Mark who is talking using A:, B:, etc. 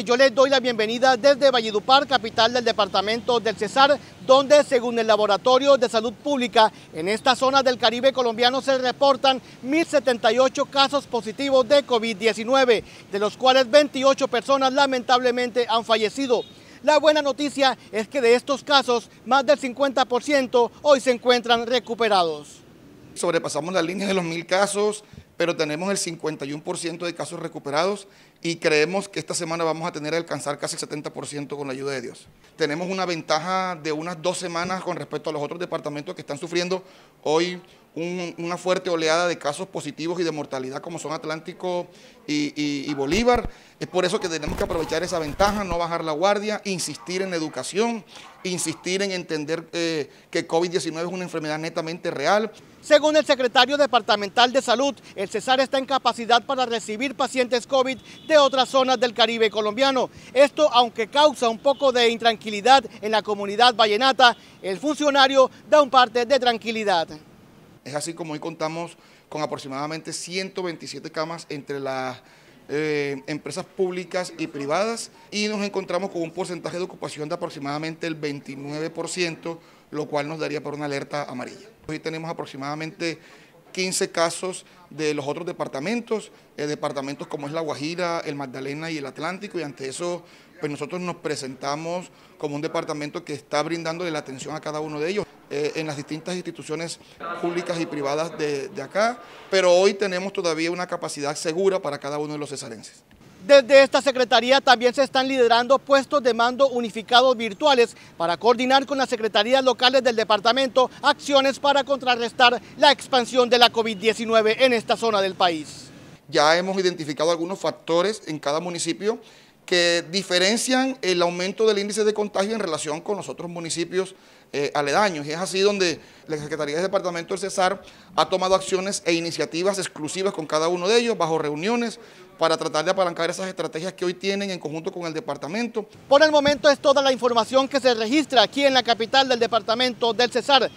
A: Yo les doy la bienvenida desde Valledupar, capital del departamento del Cesar, donde según el Laboratorio de Salud Pública, en esta zona del Caribe colombiano se reportan 1.078 casos positivos de COVID-19, de los cuales 28 personas lamentablemente han fallecido. La buena noticia es que de estos casos, más del
B: 50% hoy se encuentran recuperados. Sobrepasamos la línea de los 1,000 casos, pero tenemos el 51% de casos recuperados y creemos que esta semana vamos a tener que alcanzar casi el 70% con la ayuda de Dios. Tenemos una ventaja de unas dos semanas con respecto a los otros departamentos que están sufriendo. Hoy una fuerte oleada de casos positivos y de mortalidad como son Atlántico y, Bolívar. Es por eso que tenemos que aprovechar esa ventaja, no bajar la guardia, insistir en educación, insistir en entender eh, que COVID-19 es una enfermedad netamente real. Según el secretario departamental de salud,
A: el Cesar está en capacidad para recibir pacientes COVID de otras zonas del Caribe colombiano. Esto, aunque causa un poco de intranquilidad en la comunidad vallenata, el
B: funcionario da un parte de tranquilidad. Es así como hoy contamos con aproximadamente 127 camas entre las eh, empresas públicas y privadas y nos encontramos con un porcentaje de ocupación de aproximadamente el 29%, lo cual nos daría por una alerta amarilla. Hoy tenemos aproximadamente 15 casos de los otros departamentos, eh, departamentos como es La Guajira, el Magdalena y el Atlántico, y ante eso pues nosotros nos presentamos como un departamento que está brindándole la atención a cada uno de ellos. Eh, en las distintas instituciones públicas y privadas de, de acá, pero hoy tenemos todavía una capacidad segura para cada uno de los cesarenses. Desde esta Secretaría también
A: se están liderando puestos de mando unificados virtuales para coordinar con las secretarías locales del departamento acciones para contrarrestar la expansión de la COVID-19 en esta zona del país.
B: Ya hemos identificado algunos factores en cada municipio que diferencian el aumento del índice de contagio en relación con los otros municipios eh, aledaños. Y es así donde la Secretaría del Departamento del Cesar ha tomado acciones e iniciativas exclusivas con cada uno de ellos, bajo reuniones, para tratar de apalancar esas estrategias que hoy tienen en conjunto con el departamento. Por el momento es toda la información que se registra aquí en la capital del departamento
A: del Cesar.